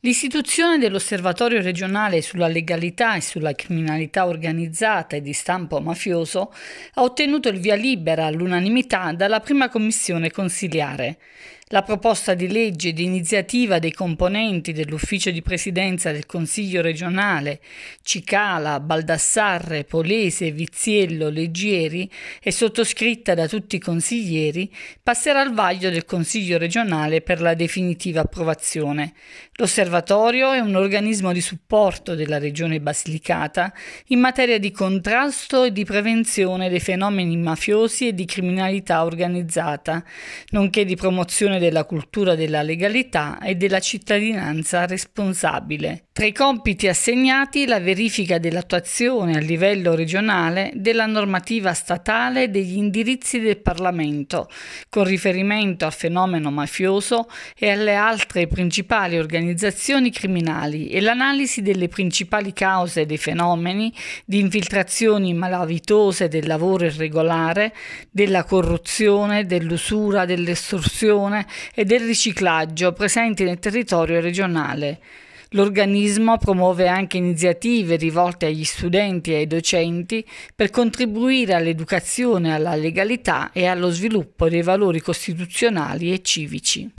L'istituzione dell'Osservatorio regionale sulla legalità e sulla criminalità organizzata e di stampo mafioso ha ottenuto il via libera all'unanimità dalla prima commissione consiliare. La proposta di legge di iniziativa dei componenti dell'ufficio di presidenza del Consiglio regionale Cicala, Baldassarre, Polese, Viziello, Leggieri e sottoscritta da tutti i consiglieri passerà al vaglio del Consiglio regionale per la definitiva approvazione. L'osservatorio è un organismo di supporto della regione Basilicata in materia di contrasto e di prevenzione dei fenomeni mafiosi e di criminalità organizzata, nonché di promozione della cultura della legalità e della cittadinanza responsabile. Tra i compiti assegnati la verifica dell'attuazione a livello regionale della normativa statale e degli indirizzi del Parlamento, con riferimento al fenomeno mafioso e alle altre principali organizzazioni organizzazioni criminali e l'analisi delle principali cause dei fenomeni di infiltrazioni malavitose del lavoro irregolare, della corruzione, dell'usura, dell'estorsione e del riciclaggio presenti nel territorio regionale. L'organismo promuove anche iniziative rivolte agli studenti e ai docenti per contribuire all'educazione alla legalità e allo sviluppo dei valori costituzionali e civici.